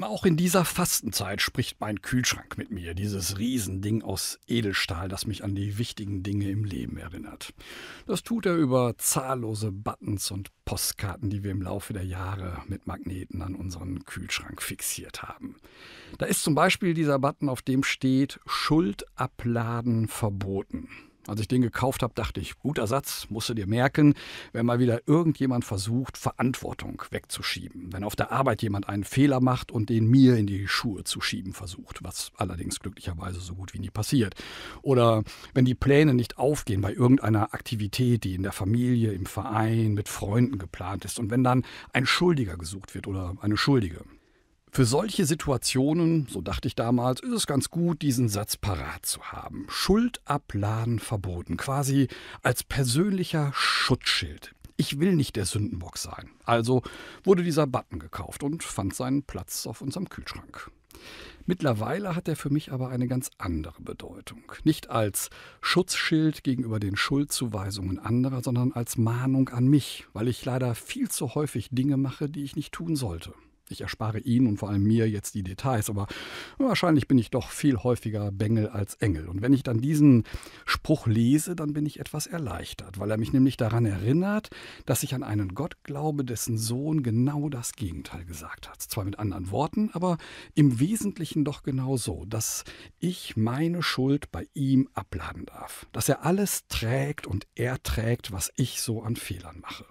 Auch in dieser Fastenzeit spricht mein Kühlschrank mit mir, dieses Riesending aus Edelstahl, das mich an die wichtigen Dinge im Leben erinnert. Das tut er über zahllose Buttons und Postkarten, die wir im Laufe der Jahre mit Magneten an unseren Kühlschrank fixiert haben. Da ist zum Beispiel dieser Button, auf dem steht Schuld abladen verboten. Als ich den gekauft habe, dachte ich, guter Satz, musst du dir merken, wenn mal wieder irgendjemand versucht, Verantwortung wegzuschieben. Wenn auf der Arbeit jemand einen Fehler macht und den mir in die Schuhe zu schieben versucht, was allerdings glücklicherweise so gut wie nie passiert. Oder wenn die Pläne nicht aufgehen bei irgendeiner Aktivität, die in der Familie, im Verein, mit Freunden geplant ist und wenn dann ein Schuldiger gesucht wird oder eine Schuldige. Für solche Situationen, so dachte ich damals, ist es ganz gut, diesen Satz parat zu haben. Schuld abladen verboten, quasi als persönlicher Schutzschild. Ich will nicht der Sündenbock sein. Also wurde dieser Button gekauft und fand seinen Platz auf unserem Kühlschrank. Mittlerweile hat er für mich aber eine ganz andere Bedeutung. Nicht als Schutzschild gegenüber den Schuldzuweisungen anderer, sondern als Mahnung an mich, weil ich leider viel zu häufig Dinge mache, die ich nicht tun sollte. Ich erspare Ihnen und vor allem mir jetzt die Details, aber wahrscheinlich bin ich doch viel häufiger Bengel als Engel. Und wenn ich dann diesen Spruch lese, dann bin ich etwas erleichtert, weil er mich nämlich daran erinnert, dass ich an einen Gott glaube, dessen Sohn genau das Gegenteil gesagt hat. Zwar mit anderen Worten, aber im Wesentlichen doch genau so, dass ich meine Schuld bei ihm abladen darf, dass er alles trägt und er trägt, was ich so an Fehlern mache.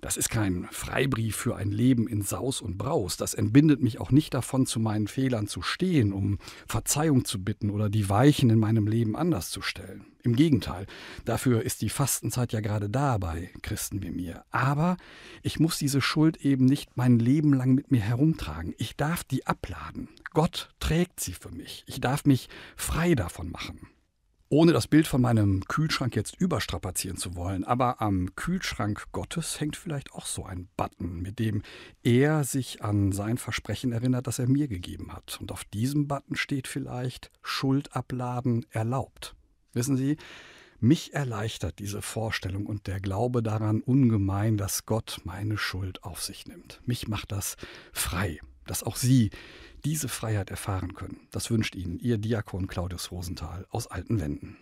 Das ist kein Freibrief für ein Leben in Saus und Braus. Das entbindet mich auch nicht davon, zu meinen Fehlern zu stehen, um Verzeihung zu bitten oder die Weichen in meinem Leben anders zu stellen. Im Gegenteil, dafür ist die Fastenzeit ja gerade da bei Christen wie mir. Aber ich muss diese Schuld eben nicht mein Leben lang mit mir herumtragen. Ich darf die abladen. Gott trägt sie für mich. Ich darf mich frei davon machen. Ohne das Bild von meinem Kühlschrank jetzt überstrapazieren zu wollen, aber am Kühlschrank Gottes hängt vielleicht auch so ein Button, mit dem er sich an sein Versprechen erinnert, das er mir gegeben hat. Und auf diesem Button steht vielleicht Schuld abladen erlaubt. Wissen Sie, mich erleichtert diese Vorstellung und der Glaube daran ungemein, dass Gott meine Schuld auf sich nimmt. Mich macht das frei dass auch Sie diese Freiheit erfahren können. Das wünscht Ihnen Ihr Diakon Claudius Rosenthal aus Altenwenden.